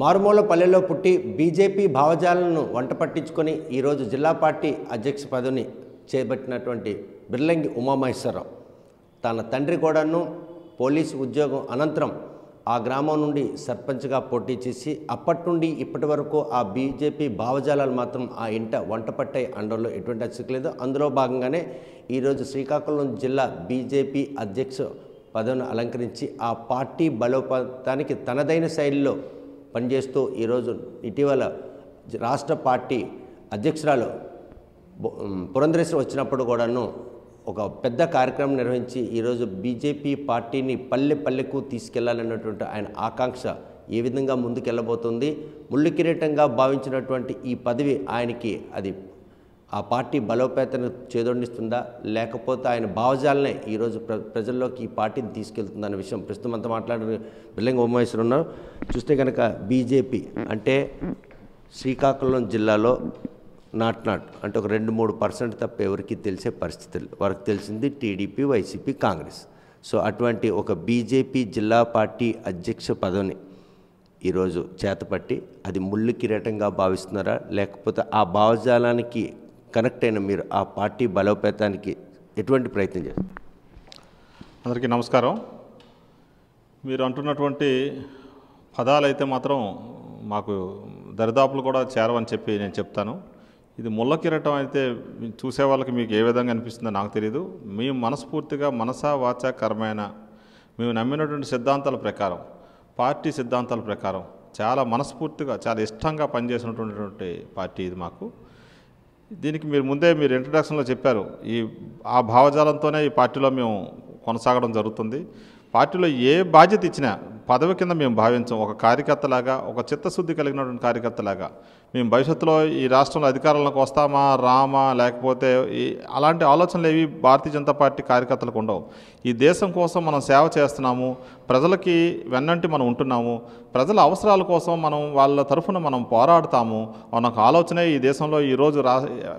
మారుమూల పల్లెలో పుట్టి బీజేపీ భావజాలను వంట పట్టించుకొని ఈరోజు జిల్లా పార్టీ అధ్యక్ష పదవిని చేపట్టినటువంటి బిర్లంగి ఉమామహేశ్వరరావు తన తండ్రి కూడాను పోలీసు ఉద్యోగం అనంతరం ఆ గ్రామం నుండి సర్పంచ్గా పోటీ చేసి అప్పటి నుండి ఇప్పటి వరకు ఆ బీజేపీ భావజాలాలు మాత్రం ఆ ఇంట వంట పట్టే అండంలో ఎటువంటి అచ్చకలేదు అందులో భాగంగానే ఈరోజు శ్రీకాకుళం జిల్లా బీజేపీ అధ్యక్ష పదవిని అలంకరించి ఆ పార్టీ బలోపేతానికి తనదైన శైలిలో పనిచేస్తూ ఈరోజు ఇటీవల రాష్ట్ర పార్టీ అధ్యక్షురాలు పురంధరేశ్వరి వచ్చినప్పుడు కూడాను ఒక పెద్ద కార్యక్రమం నిర్వహించి ఈరోజు బీజేపీ పార్టీని పల్లె పల్లెకు తీసుకెళ్లాలన్నటువంటి ఆయన ఆకాంక్ష ఏ విధంగా ముందుకెళ్ళబోతుంది ముళ్ళు కిరీటంగా భావించినటువంటి ఈ పదవి ఆయనకి అది ఆ పార్టీ బలోపేతను చేదొండిస్తుందా లేకపోతే ఆయన భావజాలనే ఈరోజు ప్ర ప్రజల్లోకి ఈ పార్టీని తీసుకెళ్తుందన్న విషయం ప్రస్తుతం అంతా మాట్లాడిన బిల్లంగ ఉమ్మేశ్వరం ఉన్నారు చూస్తే కనుక బీజేపీ అంటే శ్రీకాకుళం జిల్లాలో నాట్ నాట్ అంటే ఒక రెండు మూడు పర్సెంట్ తప్ప ఎవరికి తెలిసే పరిస్థితులు వారికి తెలిసింది టీడీపీ వైసీపీ కాంగ్రెస్ సో అటువంటి ఒక బీజేపీ జిల్లా పార్టీ అధ్యక్ష పదవిని ఈరోజు చేతపట్టి అది ముళ్ళు కిరీటంగా భావిస్తున్నారా లేకపోతే ఆ భావజాలానికి కనెక్ట్ అయిన మీరు ఆ పార్టీ బలోపేతానికి ఎటువంటి ప్రయత్నం చేస్తారు అందరికీ నమస్కారం మీరు అంటున్నటువంటి పదాలు అయితే మాత్రం మాకు దరిదాపులు కూడా చేరవని చెప్పి నేను చెప్తాను ఇది ముళ్ళ కిరటం అయితే చూసే వాళ్ళకి మీకు ఏ విధంగా అనిపిస్తుందో నాకు తెలియదు మేము మనస్ఫూర్తిగా మనసా వాచకరమైన మేము నమ్మినటువంటి సిద్ధాంతాల ప్రకారం పార్టీ సిద్ధాంతాల ప్రకారం చాలా మనస్ఫూర్తిగా చాలా ఇష్టంగా పనిచేసినటువంటి పార్టీ ఇది మాకు దీనికి మీరు ముందే మీరు ఇంట్రడక్షన్లో చెప్పారు ఈ ఆ భావజాలంతోనే ఈ పార్టీలో మేము కొనసాగడం జరుగుతుంది పార్టీలో ఏ బాధ్యత ఇచ్చినా పదవి కింద మేము భావించాం ఒక కార్యకర్తలాగా ఒక చిత్తశుద్ధి కలిగినటువంటి కార్యకర్తలాగా మేము భవిష్యత్తులో ఈ రాష్ట్రంలో అధికారంలోకి వస్తామా రామా లేకపోతే ఈ అలాంటి ఆలోచనలు ఏవి భారతీయ జనతా పార్టీ కార్యకర్తలకు ఉండవు ఈ దేశం కోసం మనం సేవ చేస్తున్నాము ప్రజలకి వెన్నంటి మనం ఉంటున్నాము ప్రజల అవసరాల కోసం మనం వాళ్ళ తరఫున మనం పోరాడతాము అన్న ఆలోచనే ఈ దేశంలో ఈరోజు రా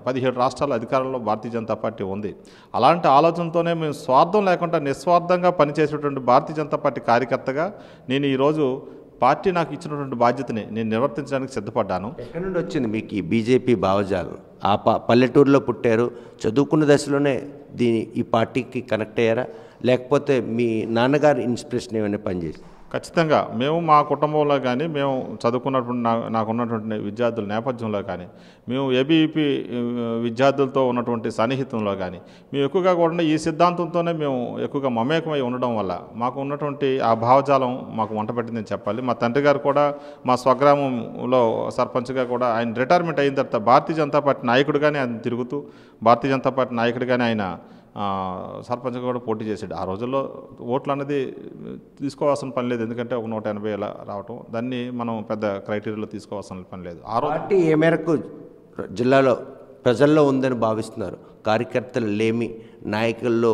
పదిహేడు రాష్ట్రాల అధికారంలో భారతీయ జనతా పార్టీ ఉంది అలాంటి ఆలోచనతోనే మేము స్వార్థం లేకుండా నిస్వార్థంగా పనిచేసేటువంటి భారతీయ జనతా పార్టీ కార్యకర్తగా నేను ఈరోజు పార్టీ నాకు ఇచ్చినటువంటి బాధ్యతని నేను నిర్వర్తించడానికి సిద్ధపడ్డాను ఎక్కడి నుండి వచ్చింది మీకు ఈ బీజేపీ భావజాలం ఆ ప పల్లెటూరులో పుట్టారు చదువుకున్న దశలోనే దీని ఈ పార్టీకి కనెక్ట్ అయ్యారా లేకపోతే మీ నాన్నగారి ఇన్స్పిరేషన్ ఏమైనా పనిచేసి ఖచ్చితంగా మేము మా కుటుంబంలో కానీ మేము చదువుకున్నటువంటి నా నాకున్నటువంటి విద్యార్థుల నేపథ్యంలో కానీ మేము ఏబీఈపీ e విద్యార్థులతో ఉన్నటువంటి సన్నిహితంలో కానీ మేము ఎక్కువగా కూడా ఈ సిద్ధాంతంతోనే మేము ఎక్కువగా మమేకమై ఉండడం వల్ల మాకు ఉన్నటువంటి ఆ భావజాలం మాకు వంట పెట్టిందని చెప్పాలి మా తండ్రి గారు కూడా మా స్వగ్రామంలో సర్పంచ్గా కూడా ఆయన రిటైర్మెంట్ అయిన తర్వాత భారతీయ జనతా పార్టీ నాయకుడుగానే ఆయన తిరుగుతూ భారతీయ జనతా పార్టీ నాయకుడిగానే ఆయన సర్పంచ్గా కూడా పోటీ చేసాడు ఆ రోజుల్లో ఓట్లు అనేది తీసుకోవాల్సిన పని లేదు ఎందుకంటే ఒక నూట ఎనభై ఇలా రావటం దాన్ని మనం పెద్ద క్రైటీరియాలో తీసుకోవాల్సిన పని లేదు ఆ రోజు ఏ మేరకు జిల్లాలో ప్రజల్లో ఉందని భావిస్తున్నారు కార్యకర్తలు లేమి నాయకుల్లో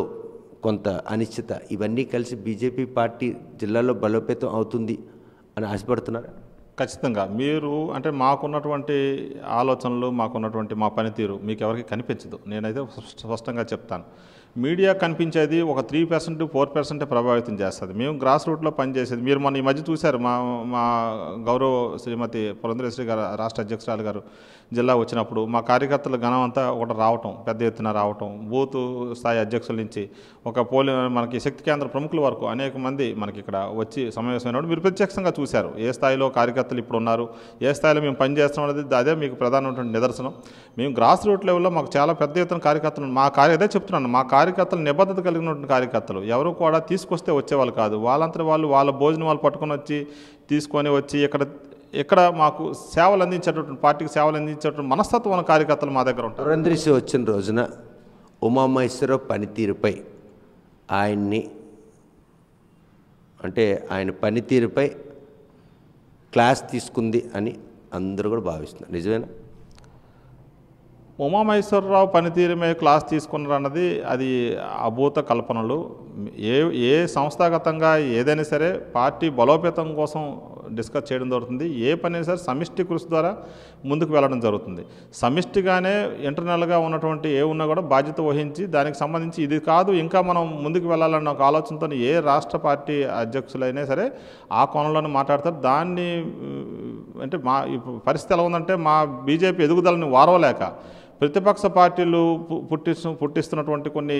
కొంత అనిశ్చిత ఇవన్నీ కలిసి బీజేపీ పార్టీ జిల్లాలో బలోపేతం అవుతుంది అని ఆశపడుతున్నారు ఖచ్చితంగా మీరు అంటే మాకున్నటువంటి ఆలోచనలు మాకున్నటువంటి మా పనితీరు మీకు ఎవరికి కనిపించదు నేనైతే స్పష్టంగా చెప్తాను మీడియా కనిపించేది ఒక త్రీ పర్సెంట్ ఫోర్ పర్సెంట్ ప్రభావితం చేస్తుంది మేము గ్రాస్ రూట్లో పనిచేసేది మీరు మొన్న ఈ మధ్య చూశారు మా మా గౌరవ శ్రీమతి పురంధరేశ్వరి గారు రాష్ట్ర అధ్యక్షురాలు గారు జిల్లా వచ్చినప్పుడు మా కార్యకర్తల ఘనం అంతా ఒకటి రావటం పెద్ద ఎత్తున రావటం బూత్ స్థాయి అధ్యక్షుల నుంచి ఒక పోలీ మనకి శక్తి కేంద్ర ప్రముఖుల వరకు అనేక మంది మనకి ఇక్కడ వచ్చి సమావేశమైనప్పుడు మీరు ప్రత్యక్షంగా చూశారు ఏ స్థాయిలో కార్యకర్తలు ఇప్పుడు ఉన్నారు ఏ స్థాయిలో మేము పనిచేస్తున్నాం అనేది అదే మీకు ప్రధానమైనటువంటి నిదర్శనం మేము గ్రాస్ రూట్ లెవెల్లో మాకు చాలా పెద్ద ఎత్తున కార్యకర్తలు మా కార్య అదే చెప్తున్నాను మా కార్య కార్యకర్తలు నిబద్ధత కలిగినటువంటి కార్యకర్తలు ఎవరు కూడా తీసుకొస్తే వచ్చేవాళ్ళు కాదు వాళ్ళంతా వాళ్ళు వాళ్ళ భోజనం వాళ్ళు పట్టుకొని వచ్చి తీసుకొని వచ్చి ఇక్కడ ఇక్కడ మాకు సేవలు అందించేటటువంటి పార్టీకి సేవలు అందించేటువంటి మనస్తత్వం ఉన్న కార్యకర్తలు మా దగ్గర ఉంటారు రంధ్రీసి వచ్చిన రోజున ఉమామహేశ్వరరావు పనితీరుపై ఆయన్ని అంటే ఆయన పనితీరుపై క్లాస్ తీసుకుంది అని అందరూ కూడా భావిస్తున్నారు నిజమేనా ఉమామహేశ్వరరావు పనితీరు మీద క్లాస్ తీసుకున్నారన్నది అది అభూత కల్పనలు ఏ ఏ సంస్థాగతంగా ఏదైనా సరే పార్టీ బలోపేతం కోసం డిస్కస్ చేయడం జరుగుతుంది ఏ పని సరే సమిష్టి కృషి ద్వారా ముందుకు వెళ్ళడం జరుగుతుంది సమిష్టిగానే ఇంటర్నల్గా ఉన్నటువంటి ఏ ఉన్నా కూడా బాధ్యత వహించి దానికి సంబంధించి ఇది కాదు ఇంకా మనం ముందుకు వెళ్ళాలన్న ఒక ఆలోచనతో ఏ రాష్ట్ర పార్టీ అధ్యక్షులైనా సరే ఆ కోణంలోనే మాట్లాడతారు దాన్ని అంటే మా పరిస్థితి ఎలా ఉందంటే మా బీజేపీ ఎదుగుదలని వారవలేక ప్రతిపక్ష పార్టీలు పుట్టిస్తు పుట్టిస్తున్నటువంటి కొన్ని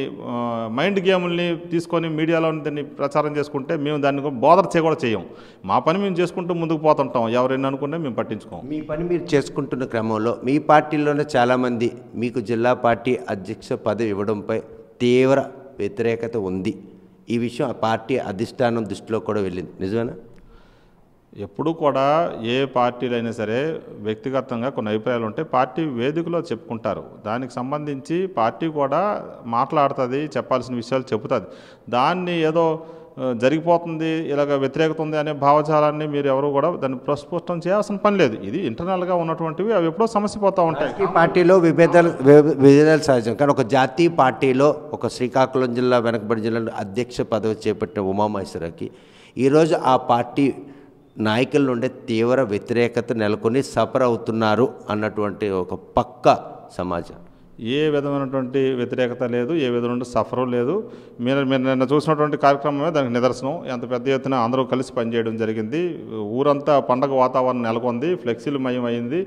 మైండ్ గేముల్ని తీసుకొని మీడియాలో దాన్ని ప్రచారం చేసుకుంటే మేము దాన్ని బోధన చేయ కూడా చేయం మా పని మేము చేసుకుంటూ ముందుకు పోతుంటాం ఎవరైనా అనుకుంటే మేము పట్టించుకోం మీ పని మీరు చేసుకుంటున్న క్రమంలో మీ పార్టీలోనే చాలామంది మీకు జిల్లా పార్టీ అధ్యక్ష పదవి ఇవ్వడంపై తీవ్ర వ్యతిరేకత ఉంది ఈ విషయం ఆ పార్టీ అధిష్టానం దృష్టిలో కూడా వెళ్ళింది నిజమేనా ఎప్పుడు కూడా ఏ పార్టీలైనా సరే వ్యక్తిగతంగా కొన్ని అభిప్రాయాలు ఉంటాయి పార్టీ వేదికలో చెప్పుకుంటారు దానికి సంబంధించి పార్టీ కూడా మాట్లాడుతుంది చెప్పాల్సిన విషయాలు చెబుతుంది దాన్ని ఏదో జరిగిపోతుంది ఇలాగ వ్యతిరేకత ఉంది అనే భావజాలాన్ని మీరు ఎవరు కూడా దాన్ని ప్రస్ఫుష్టం చేయాల్సిన పని లేదు ఇది ఇంటర్నల్గా ఉన్నటువంటివి అవి ఎప్పుడో సమస్య పోతూ ఉంటాయి పార్టీలో విభేదాలు విభేదాలు సహజం కానీ ఒక జాతీయ పార్టీలో ఒక శ్రీకాకుళం జిల్లా వెనకబడి జిల్లాలో అధ్యక్ష పదవి చేపట్టిన ఉమామహేశ్వరకి ఈరోజు ఆ పార్టీ నాయకుల నుండే తీవ్ర వ్యతిరేకత నెలకొని సఫర్ అవుతున్నారు అన్నటువంటి ఒక పక్క సమాజం ఏ విధమైనటువంటి వ్యతిరేకత లేదు ఏ విధమైన సఫరం లేదు మీరు మీరు నిన్న చూసినటువంటి కార్యక్రమమే దానికి నిదర్శనం ఎంత పెద్ద ఎత్తున అందరూ కలిసి పనిచేయడం జరిగింది ఊరంతా పండగ వాతావరణం నెలకొంది ఫ్లెక్సీలు మయమైంది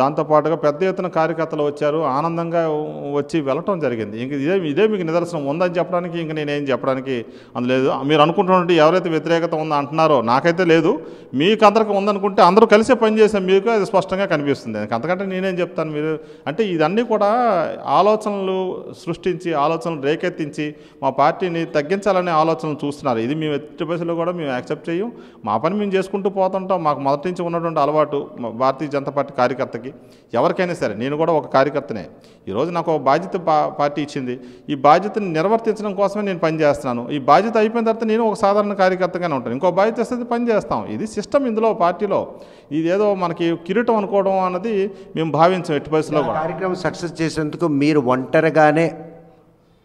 దాంతోపాటుగా పెద్ద ఎత్తున కార్యకర్తలు వచ్చారు ఆనందంగా వచ్చి వెళ్ళటం జరిగింది ఇంక ఇదే ఇదే మీకు నిదర్శనం ఉందని చెప్పడానికి ఇంక నేనేం చెప్పడానికి అందులేదు మీరు అనుకుంటున్నటువంటి ఎవరైతే వ్యతిరేకత ఉందో అంటున్నారో నాకైతే లేదు మీకు అందరికీ ఉందనుకుంటే అందరూ కలిసే పనిచేసే మీకు అది స్పష్టంగా కనిపిస్తుంది అంతకంటే నేనేం చెప్తాను మీరు అంటే ఇదన్నీ కూడా ఆలోచనలు సృష్టించి ఆలోచనలు రేకెత్తించి మా పార్టీని తగ్గించాలనే ఆలోచనలు చూస్తున్నారు ఇది మేము ఎట్టి బస్సులో కూడా మేము యాక్సెప్ట్ చేయం మా పని మేము చేసుకుంటూ పోతుంటాం మాకు మొదటి నుంచి ఉన్నటువంటి అలవాటు భారతీయ జనతా పార్టీ కార్యకర్తకి ఎవరికైనా సరే నేను కూడా ఒక కార్యకర్తనే ఈరోజు నాకు ఒక బాధ్యత పార్టీ ఇచ్చింది ఈ బాధ్యతను నిర్వర్తించడం కోసమే నేను పనిచేస్తున్నాను ఈ బాధ్యత అయిపోయిన తర్వాత నేను ఒక సాధారణ కార్యకర్తగానే ఉంటాను ఇంకో బాధ్యత వస్తే పని చేస్తాం ఇది సిస్టమ్ ఇందులో పార్టీలో ఇదేదో మనకి కిరీటం అనుకోవడం అన్నది మేము భావించాం ఎట్టి పరిస్థితుల్లో కార్యక్రమం సక్సెస్ చేసేందుకు చేసినందుకు మీరు ఒంటరిగానే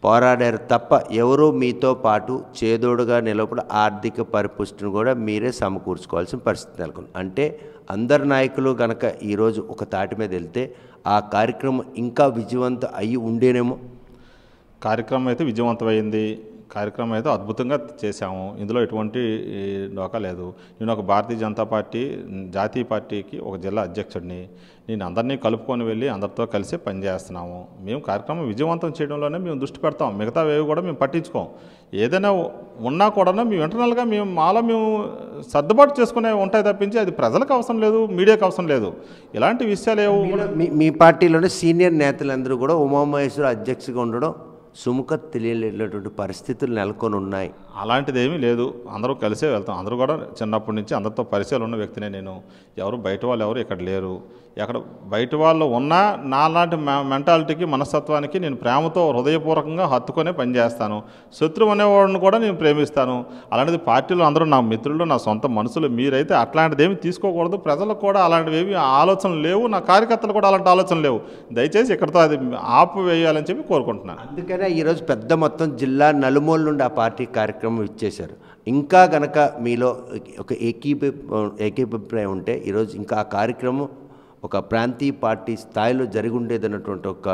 పోరాడారు తప్ప ఎవరూ మీతో పాటు చేదోడుగా నిలబడి ఆర్థిక పరిపుష్టిని కూడా మీరే సమకూర్చుకోవాల్సిన పరిస్థితి నెలకొంది అంటే అందరు నాయకులు గనక ఈరోజు ఒక తాటి మీద వెళ్తే ఆ కార్యక్రమం ఇంకా విజయవంతం అయి ఉండేనేమో కార్యక్రమం అయితే విజయవంతమైంది కార్యక్రమం అయితే అద్భుతంగా చేశాము ఇందులో ఎటువంటి డోకా లేదు నేను ఒక భారతీయ జనతా పార్టీ జాతీయ పార్టీకి ఒక జిల్లా అధ్యక్షుడిని నేను అందరినీ కలుపుకొని వెళ్ళి అందరితో కలిసి పనిచేస్తున్నాము మేము కార్యక్రమం విజయవంతం చేయడంలోనే మేము దృష్టి పెడతాం మిగతా వేవి కూడా మేము పట్టించుకోం ఏదైనా ఉన్నా కూడా మేము ఇంటర్నల్గా మేము మాలో మేము సర్దుబాటు చేసుకునే ఉంటాయి తప్పించి అది ప్రజలకు అవసరం లేదు మీడియాకు అవసరం లేదు ఇలాంటి విషయాలు ఏవో మీ పార్టీలోనే సీనియర్ నేతలందరూ కూడా ఉమామహేశ్వర అధ్యక్షుగా ఉండడం సుముఖత తెలియలేటువంటి పరిస్థితులు నెలకొని ఉన్నాయి అలాంటిది ఏమీ లేదు అందరూ కలిసే వెళ్తాం అందరూ కూడా చిన్నప్పటి నుంచి అందరితో పరిచయాలు ఉన్న వ్యక్తినే నేను ఎవరు బయట వాళ్ళు ఎవరు ఇక్కడ లేరు ఎక్కడ బయట వాళ్ళు ఉన్నా నాలాంటి మెంటాలిటీకి మనస్తత్వానికి నేను ప్రేమతో హృదయపూర్వకంగా హత్తుకునే పనిచేస్తాను శత్రువు అనేవాడిని కూడా నేను ప్రేమిస్తాను అలాంటిది పార్టీలో అందరూ నా మిత్రులు నా సొంత మనుషులు మీరైతే ఏమి తీసుకోకూడదు ప్రజలకు కూడా అలాంటివి ఏమి ఆలోచనలు లేవు నా కార్యకర్తలు కూడా అలాంటి ఆలోచనలు లేవు దయచేసి ఇక్కడతో అది ఆపు వేయాలని చెప్పి కోరుకుంటున్నాను అందుకనే ఈరోజు పెద్ద మొత్తం జిల్లా నలుమూల నుండి ఆ పార్టీ కార్యక్రమం కార్యక్రమం ఇచ్చేశారు ఇంకా గనక మీలో ఒక ఏకీ ఏకీభిప్రాయం ఉంటే ఈరోజు ఇంకా ఆ కార్యక్రమం ఒక ప్రాంతీయ పార్టీ స్థాయిలో జరిగి ఉండేది అన్నటువంటి ఒక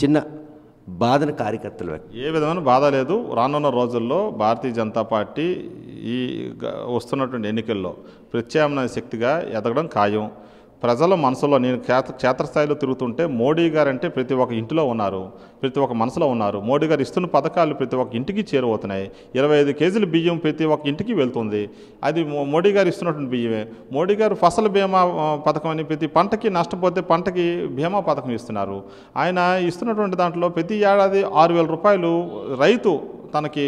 చిన్న బాధను కార్యకర్తలు ఏ విధమైన బాధ లేదు రానున్న రోజుల్లో భారతీయ జనతా పార్టీ ఈ వస్తున్నటువంటి ఎన్నికల్లో ప్రత్యామ్నాయ శక్తిగా ఎదగడం ఖాయం ప్రజల మనసులో నేను క్షేత్రస్థాయిలో తిరుగుతుంటే మోడీ గారు అంటే ప్రతి ఒక్క ఇంటిలో ఉన్నారు ప్రతి ఒక్క మనసులో ఉన్నారు మోడీ గారు ఇస్తున్న పథకాలు ప్రతి ఒక్క ఇంటికి చేరువవుతున్నాయి ఇరవై ఐదు కేజీల బియ్యం ప్రతి ఒక్క ఇంటికి వెళ్తుంది అది మోడీ గారు ఇస్తున్నటువంటి బియ్యమే మోడీ గారు ఫసల్ బీమా పథకం అని ప్రతి పంటకి నష్టపోతే పంటకి బీమా పథకం ఇస్తున్నారు ఆయన ఇస్తున్నటువంటి దాంట్లో ప్రతి ఏడాది ఆరు రూపాయలు రైతు తనకి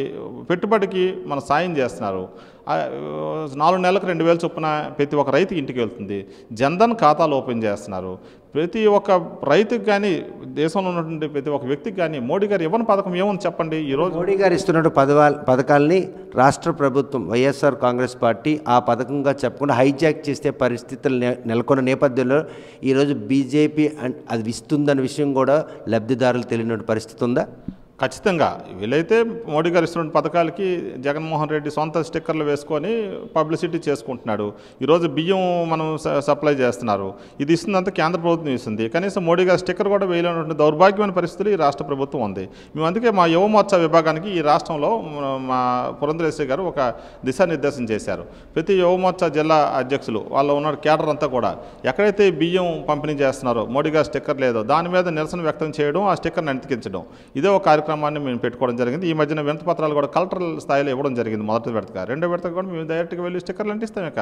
పెట్టుబడికి మన సాయం చేస్తున్నారు నాలుగు నెలలకు రెండు వేల చొప్పున ప్రతి ఒక్క రైతు ఇంటికి వెళ్తుంది జన్ధన్ ఖాతాలు ఓపెన్ చేస్తున్నారు ప్రతి ఒక్క రైతుకు కానీ దేశంలో ఉన్నటువంటి ప్రతి ఒక్క వ్యక్తికి కానీ మోడీ గారు ఇవ్వని పథకం ఏమని చెప్పండి ఈరోజు మోడీ గారు ఇస్తున్న పదవా పథకాల్ని రాష్ట్ర ప్రభుత్వం వైఎస్ఆర్ కాంగ్రెస్ పార్టీ ఆ పథకంగా చెప్పకుండా హైజాక్ చేసే పరిస్థితులు నెలకొన్న నేపథ్యంలో ఈరోజు బీజేపీ అది ఇస్తుందన్న విషయం కూడా లబ్ధిదారులు తెలియనటువంటి పరిస్థితి ఉందా ఖచ్చితంగా వీలైతే మోడీ గారు ఇస్తున్న పథకాలకి జగన్మోహన్ రెడ్డి సొంత స్టిక్కర్లు వేసుకొని పబ్లిసిటీ చేసుకుంటున్నాడు ఈరోజు బియ్యం మనం సప్లై చేస్తున్నారు ఇది ఇస్తుందంత కేంద్ర ప్రభుత్వం ఇస్తుంది కనీసం మోడీ గారు స్టిక్కర్ కూడా వేయలేనటువంటి దౌర్భాగ్యమైన పరిస్థితులు ఈ రాష్ట్ర ప్రభుత్వం ఉంది మేము అందుకే మా మోర్చా విభాగానికి ఈ రాష్ట్రంలో మా పురంధరేశ్వరి గారు ఒక దిశానిర్దేశం చేశారు ప్రతి యువ మోర్చా జిల్లా అధ్యక్షులు వాళ్ళు ఉన్న కేడర్ అంతా కూడా ఎక్కడైతే బియ్యం పంపిణీ చేస్తున్నారో మోడీ గారు స్టిక్కర్ లేదో దాని మీద నిరసన వ్యక్తం చేయడం ఆ స్టిక్కర్ని అంతికించడం ఇదే ఒక కార్యక్రమాన్ని మేము పెట్టుకోవడం జరిగింది ఈ మధ్యన వింత పత్రాలు కూడా కలెక్టరల్ స్థాయిలో ఇవ్వడం జరిగింది మొదటి విడతగా రెండో విడతగా కూడా మేము డైరెక్ట్గా వెళ్ళి స్టిక్కర్లు అంటిస్తాం ఇక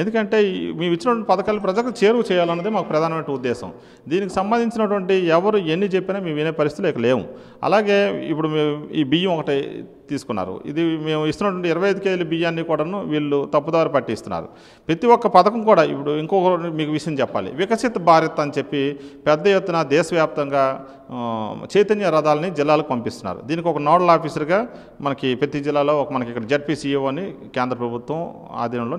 ఎందుకంటే మేము ఇచ్చిన పథకాలు ప్రజలకు చేరువ చేయాలన్నది మాకు ప్రధానమైన ఉద్దేశం దీనికి సంబంధించినటువంటి ఎవరు ఎన్ని చెప్పినా మేము వినే పరిస్థితులు ఇక లేవు అలాగే ఇప్పుడు ఈ బియ్యం ఒకటి తీసుకున్నారు ఇది మేము ఇస్తున్నటువంటి ఇరవై ఐదు కేజీల బియ్యాన్ని కూడాను వీళ్ళు తప్పుదారి పట్టిస్తున్నారు ప్రతి ఒక్క పథకం కూడా ఇప్పుడు ఇంకొక మీకు విషయం చెప్పాలి వికసిత భారత్ అని చెప్పి పెద్ద ఎత్తున దేశవ్యాప్తంగా చైతన్య రథాలని జిల్లాలకు పంపిస్తున్నారు దీనికి ఒక నోడల్ ఆఫీసర్గా మనకి ప్రతి జిల్లాలో ఒక మనకి ఇక్కడ జడ్పీసీఓ అని కేంద్ర ప్రభుత్వం ఆధీనంలో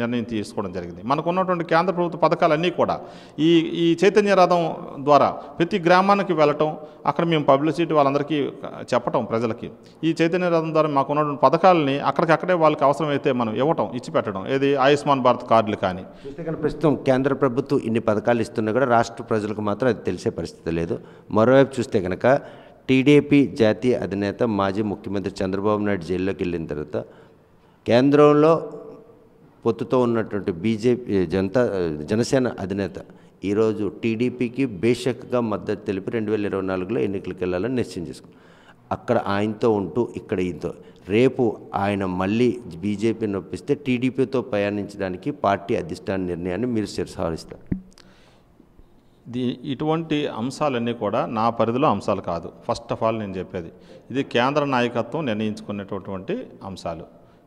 నిర్ణయం తీసుకోవడం జరిగింది మనకు ఉన్నటువంటి కేంద్ర ప్రభుత్వ పథకాలన్నీ కూడా ఈ ఈ చైతన్య రథం ద్వారా ప్రతి గ్రామానికి వెళ్ళటం అక్కడ మేము పబ్లిసిటీ వాళ్ళందరికీ చెప్పటం ప్రజలకి ఈ చైతన్య చైతన్య రథం ద్వారా మాకు ఉన్నటువంటి పథకాలని అక్కడికక్కడే వాళ్ళకి అవసరమైతే మనం ఇవ్వటం ఇచ్చి పెట్టడం ఏది ఆయుష్మాన్ భారత్ కార్డులు కానీ ప్రస్తుతం కేంద్ర ప్రభుత్వం ఇన్ని పథకాలు ఇస్తున్నా కూడా రాష్ట్ర ప్రజలకు మాత్రం అది తెలిసే పరిస్థితి లేదు మరోవైపు చూస్తే కనుక టీడీపీ జాతీయ అధినేత మాజీ ముఖ్యమంత్రి చంద్రబాబు నాయుడు జైల్లోకి వెళ్ళిన తర్వాత కేంద్రంలో పొత్తుతో ఉన్నటువంటి బీజేపీ జనతా జనసేన అధినేత ఈరోజు టీడీపీకి బేషక్గా మద్దతు తెలిపి రెండు వేల ఇరవై నాలుగులో ఎన్నికలకు వెళ్ళాలని నిశ్చయం చేసుకున్నాం అక్కడ ఆయనతో ఉంటూ ఇక్కడ ఈయనతో రేపు ఆయన మళ్ళీ బీజేపీ నొప్పిస్తే టీడీపీతో ప్రయాణించడానికి పార్టీ అధిష్టాన నిర్ణయాన్ని మీరు శిరసారిస్తారు దీ ఇటువంటి అంశాలన్నీ కూడా నా పరిధిలో అంశాలు కాదు ఫస్ట్ ఆఫ్ ఆల్ నేను చెప్పేది ఇది కేంద్ర నాయకత్వం నిర్ణయించుకునేటటువంటి అంశాలు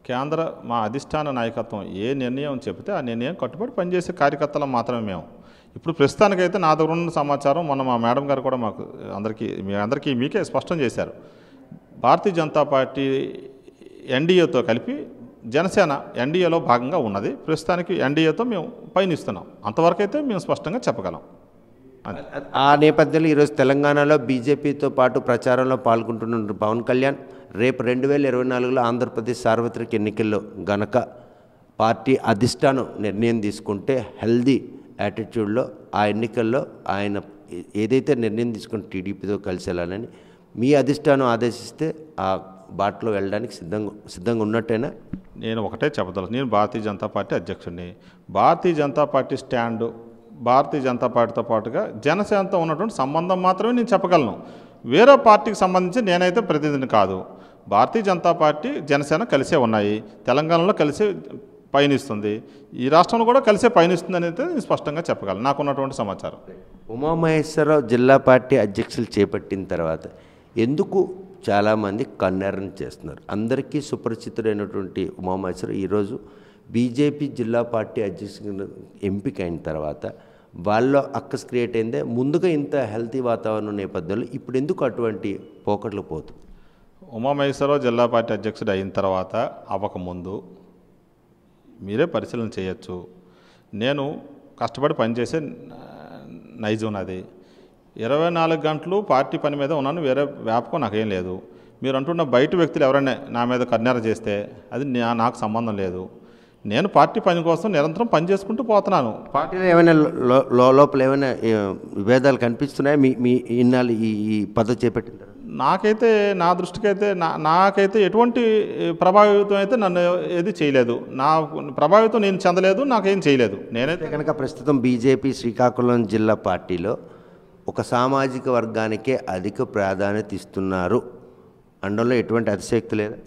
కేంద్ర మా అధిష్టాన నాయకత్వం ఏ నిర్ణయం చెబితే ఆ నిర్ణయం కట్టుబడి పనిచేసే కార్యకర్తలు మాత్రమే మేము ఇప్పుడు ప్రస్తుతానికైతే నా దగ్గర ఉన్న సమాచారం మొన్న మా మేడం గారు కూడా మాకు అందరికీ మీ అందరికీ మీకే స్పష్టం చేశారు భారతీయ జనతా పార్టీ ఎన్డీఏతో కలిపి జనసేన ఎన్డీఏలో భాగంగా ఉన్నది ప్రస్తుతానికి ఎన్డీఏతో మేము పయనిస్తున్నాం అంతవరకు అయితే మేము స్పష్టంగా చెప్పగలం ఆ నేపథ్యంలో ఈరోజు తెలంగాణలో బీజేపీతో పాటు ప్రచారంలో పాల్గొంటున్న పవన్ కళ్యాణ్ రేపు రెండు వేల ఇరవై నాలుగులో ఆంధ్రప్రదేశ్ సార్వత్రిక ఎన్నికల్లో గనక పార్టీ అధిష్టానం నిర్ణయం తీసుకుంటే హెల్దీ యాటిట్యూడ్లో ఆ ఎన్నికల్లో ఆయన ఏదైతే నిర్ణయం తీసుకుని టీడీపీతో కలిసి వెళ్ళాలని మీ అధిష్టానం ఆదేశిస్తే ఆ బాటలో వెళ్ళడానికి సిద్ధంగా సిద్ధంగా ఉన్నట్టేనా నేను ఒకటే చెప్పదలు నేను భారతీయ జనతా పార్టీ అధ్యక్షుడిని భారతీయ జనతా పార్టీ స్టాండు భారతీయ జనతా పార్టీతో పాటుగా జనసేనతో ఉన్నటువంటి సంబంధం మాత్రమే నేను చెప్పగలను వేరే పార్టీకి సంబంధించి నేనైతే ప్రతినిధిని కాదు భారతీయ జనతా పార్టీ జనసేన కలిసే ఉన్నాయి తెలంగాణలో కలిసే పయనిస్తుంది ఈ రాష్ట్రంలో కూడా కలిసే పయనిస్తుంది అనేది నేను స్పష్టంగా చెప్పగలను నాకున్నటువంటి సమాచారం ఉమామహేశ్వరరావు జిల్లా పార్టీ అధ్యక్షులు చేపట్టిన తర్వాత ఎందుకు చాలామంది కన్నెరని చేస్తున్నారు అందరికీ సుపరిచితుడైనటువంటి ఉమామహేశ్వర ఈరోజు బీజేపీ జిల్లా పార్టీ అధ్యక్షుడు ఎంపిక అయిన తర్వాత వాళ్ళలో అక్కస్ క్రియేట్ అయిందే ముందుగా ఇంత హెల్తీ వాతావరణం నేపథ్యంలో ఇప్పుడు ఎందుకు అటువంటి పోకట్లు పోతుంది ఉమామహేశ్వరరావు జిల్లా పార్టీ అధ్యక్షుడు అయిన తర్వాత అవ్వకముందు మీరే పరిశీలన చేయొచ్చు నేను కష్టపడి పనిచేసే నైజం నాది ఇరవై నాలుగు గంటలు పార్టీ పని మీద ఉన్నాను వేరే వ్యాపకం నాకేం లేదు మీరు అంటున్న బయట వ్యక్తులు ఎవరైనా నా మీద కన్నెర చేస్తే అది నాకు సంబంధం లేదు నేను పార్టీ పని కోసం నిరంతరం పని చేసుకుంటూ పోతున్నాను పార్టీలో ఏమైనా లో లోపల ఏమైనా విభేదాలు కనిపిస్తున్నాయా మీ మీ ఇన్నాళ్ళు ఈ ఈ పద్ధతి చేపట్టిన నాకైతే నా దృష్టికి అయితే నా నాకైతే ఎటువంటి ప్రభావితం అయితే నన్ను ఏది చేయలేదు నా ప్రభావితం నేను చెందలేదు నాకేం చేయలేదు నేనైతే కనుక ప్రస్తుతం బీజేపీ శ్రీకాకుళం జిల్లా పార్టీలో ఒక సామాజిక వర్గానికే అధిక ప్రాధాన్యత ఇస్తున్నారు అండంలో ఎటువంటి అతిశక్తి లేదా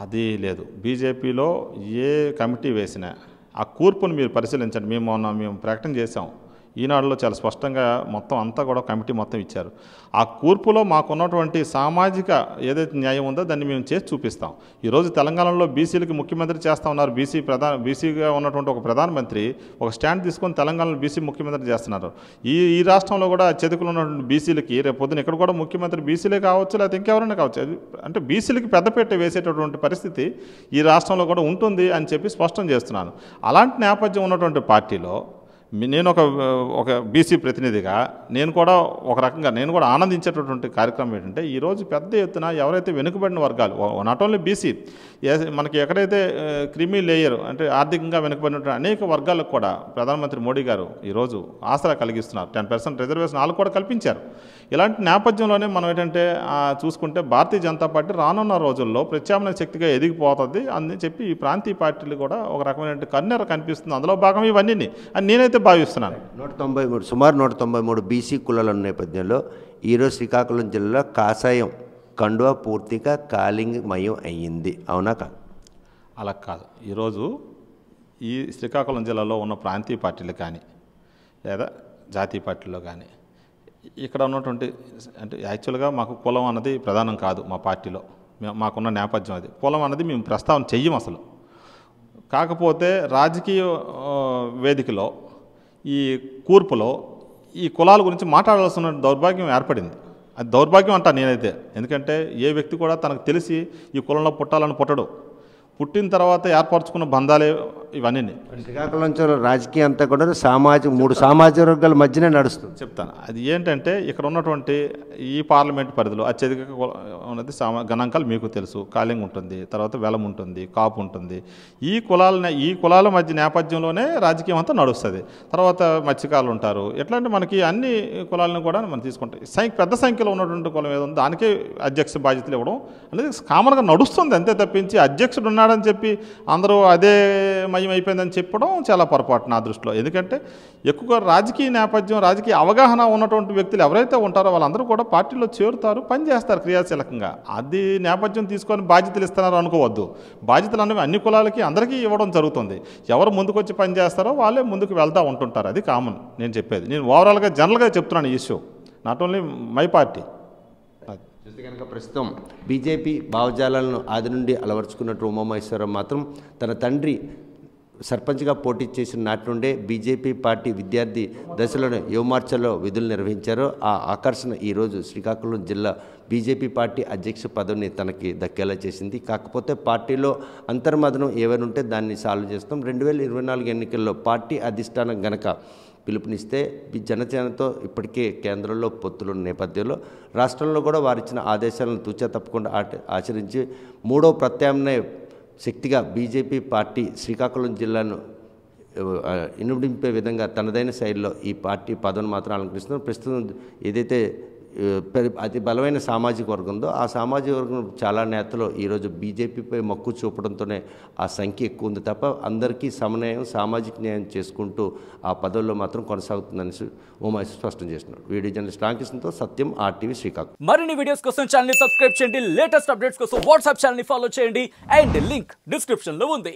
అది లేదు బీజేపీలో ఏ కమిటీ వేసినా ఆ కూర్పును మీరు పరిశీలించండి మేము మొన్న మేము ప్రకటన చేసాం ఈనాడులో చాలా స్పష్టంగా మొత్తం అంతా కూడా కమిటీ మొత్తం ఇచ్చారు ఆ కూర్పులో మాకున్నటువంటి సామాజిక ఏదైతే న్యాయం ఉందో దాన్ని మేము చేసి చూపిస్తాం ఈరోజు తెలంగాణలో బీసీలకి ముఖ్యమంత్రి చేస్తూ ఉన్నారు బీసీ ప్రధాన బీసీగా ఉన్నటువంటి ఒక ప్రధానమంత్రి ఒక స్టాండ్ తీసుకొని తెలంగాణలో బీసీ ముఖ్యమంత్రి చేస్తున్నారు ఈ ఈ రాష్ట్రంలో కూడా చెతుకులు ఉన్నటువంటి బీసీలకి రేపు పొద్దున ఇక్కడ కూడా ముఖ్యమంత్రి బీసీలే కావచ్చు లేకపోతే ఇంకెవరైనా కావచ్చు అంటే బీసీలకి పెద్దపేట వేసేటటువంటి పరిస్థితి ఈ రాష్ట్రంలో కూడా ఉంటుంది అని చెప్పి స్పష్టం చేస్తున్నాను అలాంటి నేపథ్యం ఉన్నటువంటి పార్టీలో నేను ఒక ఒక బీసీ ప్రతినిధిగా నేను కూడా ఒక రకంగా నేను కూడా ఆనందించేటటువంటి కార్యక్రమం ఏంటంటే ఈరోజు పెద్ద ఎత్తున ఎవరైతే వెనుకబడిన వర్గాలు నాట్ ఓన్లీ బీసీ మనకి ఎక్కడైతే క్రిమి లేయర్ అంటే ఆర్థికంగా వెనుకబడినటువంటి అనేక వర్గాలకు కూడా ప్రధానమంత్రి మోడీ గారు ఈరోజు ఆసరా కలిగిస్తున్నారు టెన్ పర్సెంట్ రిజర్వేషన్ వాళ్ళు కూడా కల్పించారు ఇలాంటి నేపథ్యంలోనే మనం ఏంటంటే చూసుకుంటే భారతీయ జనతా పార్టీ రానున్న రోజుల్లో ప్రత్యామ్నాయ శక్తిగా ఎదిగిపోతుంది అని చెప్పి ఈ ప్రాంతీయ పార్టీలు కూడా ఒక రకమైన కన్నెర కనిపిస్తుంది అందులో భాగం ఇవన్నీ అని నేనైతే అయితే భావిస్తున్నాను నూట తొంభై మూడు సుమారు నూట తొంభై మూడు బీసీ కులాల నేపథ్యంలో ఈరోజు శ్రీకాకుళం జిల్లాలో కాషాయం కండువా పూర్తిగా కాలింగమయం అయ్యింది అవునా కాదు అలా కాదు ఈరోజు ఈ శ్రీకాకుళం జిల్లాలో ఉన్న ప్రాంతీయ పార్టీలు కానీ లేదా జాతీయ పార్టీలో కానీ ఇక్కడ ఉన్నటువంటి అంటే యాక్చువల్గా మాకు కులం అన్నది ప్రధానం కాదు మా పార్టీలో మాకున్న నేపథ్యం అది కులం అన్నది మేము ప్రస్తావన చెయ్యం అసలు కాకపోతే రాజకీయ వేదికలో ఈ కూర్పులో ఈ కులాల గురించి మాట్లాడాల్సిన దౌర్భాగ్యం ఏర్పడింది అది దౌర్భాగ్యం అంటా నేనైతే ఎందుకంటే ఏ వ్యక్తి కూడా తనకు తెలిసి ఈ కులంలో పుట్టాలని పుట్టడు పుట్టిన తర్వాత ఏర్పరచుకున్న బంధాలే ఇవన్నీ శ్రీకాకుళం రాజకీయం అంతా కూడా సామాజిక మూడు సామాజిక వర్గాల మధ్యనే నడుస్తుంది చెప్తాను అది ఏంటంటే ఇక్కడ ఉన్నటువంటి ఈ పార్లమెంట్ పరిధిలో అత్యధిక ఉన్నది సామా గణాంకాలు మీకు తెలుసు కాలింగ్ ఉంటుంది తర్వాత వెలం ఉంటుంది కాపు ఉంటుంది ఈ కులాల ఈ కులాల మధ్య నేపథ్యంలోనే రాజకీయం అంతా నడుస్తుంది తర్వాత మత్స్యకారులు ఉంటారు ఎట్లాంటి మనకి అన్ని కులాలను కూడా మనం తీసుకుంటాం పెద్ద సంఖ్యలో ఉన్నటువంటి కులం ఏదో దానికే అధ్యక్ష బాధ్యతలు ఇవ్వడం అనేది కామన్గా నడుస్తుంది అంతే తప్పించి అధ్యక్షుడు ఉన్నాడని చెప్పి అందరూ అదే మయం అయిపోయిందని చెప్పడం చాలా పొరపాటు నా దృష్టిలో ఎందుకంటే ఎక్కువగా రాజకీయ నేపథ్యం రాజకీయ అవగాహన ఉన్నటువంటి వ్యక్తులు ఎవరైతే ఉంటారో వాళ్ళందరూ కూడా పార్టీలో చేరుతారు పనిచేస్తారు క్రియాశీలకంగా అది నేపథ్యం తీసుకొని బాధ్యతలు ఇస్తున్నారు అనుకోవద్దు బాధ్యతలు అనేవి అన్ని కులాలకి అందరికీ ఇవ్వడం జరుగుతుంది ఎవరు ముందుకొచ్చి పనిచేస్తారో వాళ్ళే ముందుకు వెళ్తూ ఉంటుంటారు అది కామన్ నేను చెప్పేది నేను ఓవరాల్గా జనరల్గా చెప్తున్నాను issue not only my party కనుక ప్రస్తుతం బీజేపీ భావజాలను ఆది నుండి అలవర్చుకున్నట్టు ఉమామహేశ్వరరావు మాత్రం తన తండ్రి సర్పంచ్గా పోటీ చేసిన నాటి నుండే బీజేపీ పార్టీ విద్యార్థి దశలోనే యువమార్చల్లో విధులు నిర్వహించారు ఆ ఆకర్షణ ఈరోజు శ్రీకాకుళం జిల్లా బీజేపీ పార్టీ అధ్యక్ష పదవిని తనకి దక్కేలా చేసింది కాకపోతే పార్టీలో అంతర్మదనం ఏవైనా ఉంటే దాన్ని సాల్వ్ చేస్తాం రెండు వేల ఇరవై నాలుగు ఎన్నికల్లో పార్టీ అధిష్టానం గనక పిలుపునిస్తే జనసేనతో ఇప్పటికే కేంద్రంలో పొత్తులున్న నేపథ్యంలో రాష్ట్రంలో కూడా వారిచ్చిన ఆదేశాలను తూచా తప్పకుండా ఆచరించి మూడో ప్రత్యామ్నాయ శక్తిగా బీజేపీ పార్టీ శ్రీకాకుళం జిల్లాను ఇనుడింపే విధంగా తనదైన శైలిలో ఈ పార్టీ పదవిని మాత్రం అలంకరిస్తున్నారు ప్రస్తుతం ఏదైతే అతి బలమైన సామాజిక వర్గంలో ఆ సామాజిక వర్గం చాలా నేతలు ఈరోజు బీజేపీపై మక్కు చూపడంతోనే ఆ సంఖ్య ఎక్కువ ఉంది తప్ప అందరికీ సమన్వయం సామాజిక న్యాయం చేసుకుంటూ ఆ పదవుల్లో మాత్రం కొనసాగుతుందని ఉమాశి స్పష్టం చేస్తున్నారు వీడియో జర్నలిస్ట్ రామకృష్ణతో సత్యం ఆర్టీవీ శ్రీకాకుళం మరిన్ని వీడియోస్ కోసం ఛానల్ సబ్స్క్రైబ్ చేయండి లేటెస్ట్ అప్డేట్స్ కోసం వాట్సాప్ ఛానల్ ఫాలో చేయండి అండ్ లింక్ డిస్క్రిప్షన్లో ఉంది